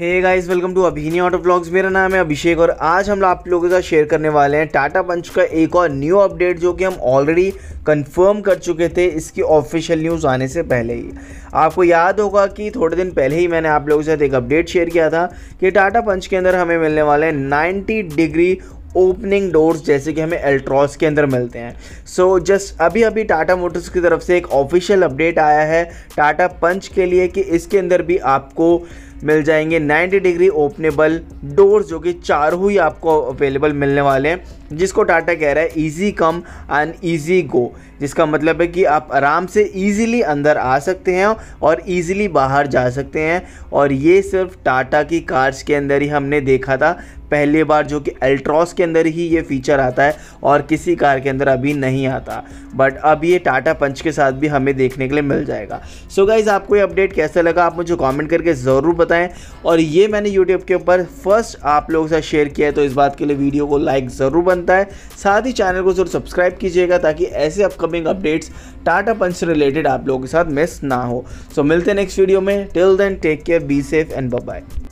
hey guys welcome to Abhini auto blogs मेरा नाम है अभिषेक और आज हम आप लोगों के साथ शेयर करने वाले हैं टाटा पंच का एक और न्यू अपडेट जो कि हम ऑलरेडी कंफर्म कर चुके थे इसकी ऑफिशियल न्यूज़ आने से पहले ही आपको याद होगा कि थोड़े दिन पहले ही मैंने आप लोगों के साथ एक अपडेट शेयर किया था कि टाटा पंच के अंदर हमें मिलने वाले हैं नाइन्टी डिग्री ओपनिंग डोर्स जैसे कि हमें एल्ट्रॉस के अंदर मिलते हैं सो so, जस्ट अभी अभी टाटा मोटर्स की तरफ से एक ऑफिशियल अपडेट आया है टाटा पंच के लिए कि इसके अंदर भी आपको मिल जाएंगे 90 डिग्री ओपनेबल डोर्स जो कि चारों ही आपको अवेलेबल मिलने वाले हैं जिसको टाटा कह रहा है easy come and easy go जिसका मतलब है कि आप आराम से ईजीली अंदर आ सकते हैं और इजीली बाहर जा सकते हैं और ये सिर्फ टाटा की कार्स के अंदर ही हमने देखा था पहली बार जो कि अल्ट्रॉस के अंदर ही ये फीचर आता है और किसी कार के अंदर अभी नहीं आता बट अब ये टाटा पंच के साथ भी हमें देखने के लिए मिल जाएगा सो so गाइज़ आपको ये अपडेट कैसा लगा आप मुझे कॉमेंट करके ज़रूर बताएं और ये मैंने यूट्यूब के ऊपर फर्स्ट आप लोगों से शेयर किया है तो इस बात के लिए वीडियो को लाइक ज़रूर बनता है साथ ही चैनल को ज़रूर सब्सक्राइब कीजिएगा ताकि ऐसे अपकमिंग अपडेट्स टाटा पंच से रिलेटेड आप लोगों के साथ मिस ना हो सो so, मिलते हैं नेक्स्ट वीडियो में till then take care be safe and bye